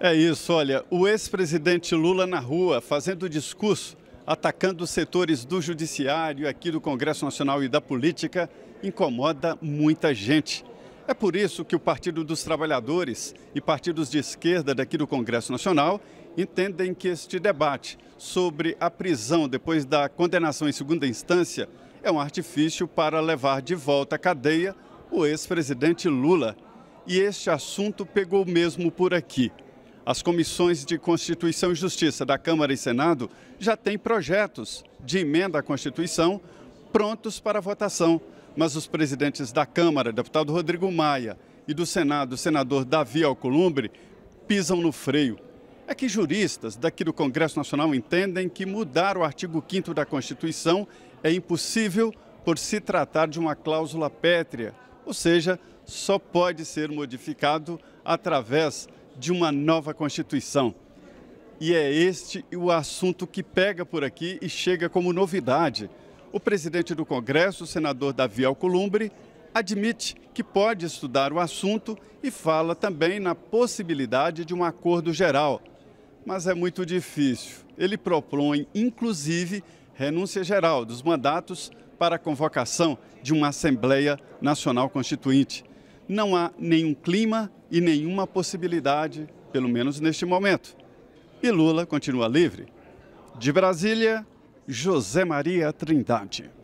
É isso, olha, o ex-presidente Lula na rua fazendo discurso, atacando os setores do judiciário, aqui do Congresso Nacional e da política, incomoda muita gente. É por isso que o Partido dos Trabalhadores e partidos de esquerda daqui do Congresso Nacional entendem que este debate sobre a prisão depois da condenação em segunda instância é um artifício para levar de volta à cadeia o ex-presidente Lula. E este assunto pegou mesmo por aqui. As comissões de Constituição e Justiça da Câmara e Senado já têm projetos de emenda à Constituição prontos para votação, mas os presidentes da Câmara, deputado Rodrigo Maia, e do Senado, senador Davi Alcolumbre, pisam no freio. É que juristas daqui do Congresso Nacional entendem que mudar o artigo 5 da Constituição é impossível por se tratar de uma cláusula pétrea, ou seja, só pode ser modificado através de uma nova Constituição. E é este o assunto que pega por aqui e chega como novidade. O presidente do Congresso, o senador Davi Alcolumbre, admite que pode estudar o assunto e fala também na possibilidade de um acordo geral. Mas é muito difícil. Ele propõe, inclusive, renúncia geral dos mandatos para a convocação de uma Assembleia Nacional Constituinte não há nenhum clima e nenhuma possibilidade, pelo menos neste momento. E Lula continua livre. De Brasília, José Maria Trindade.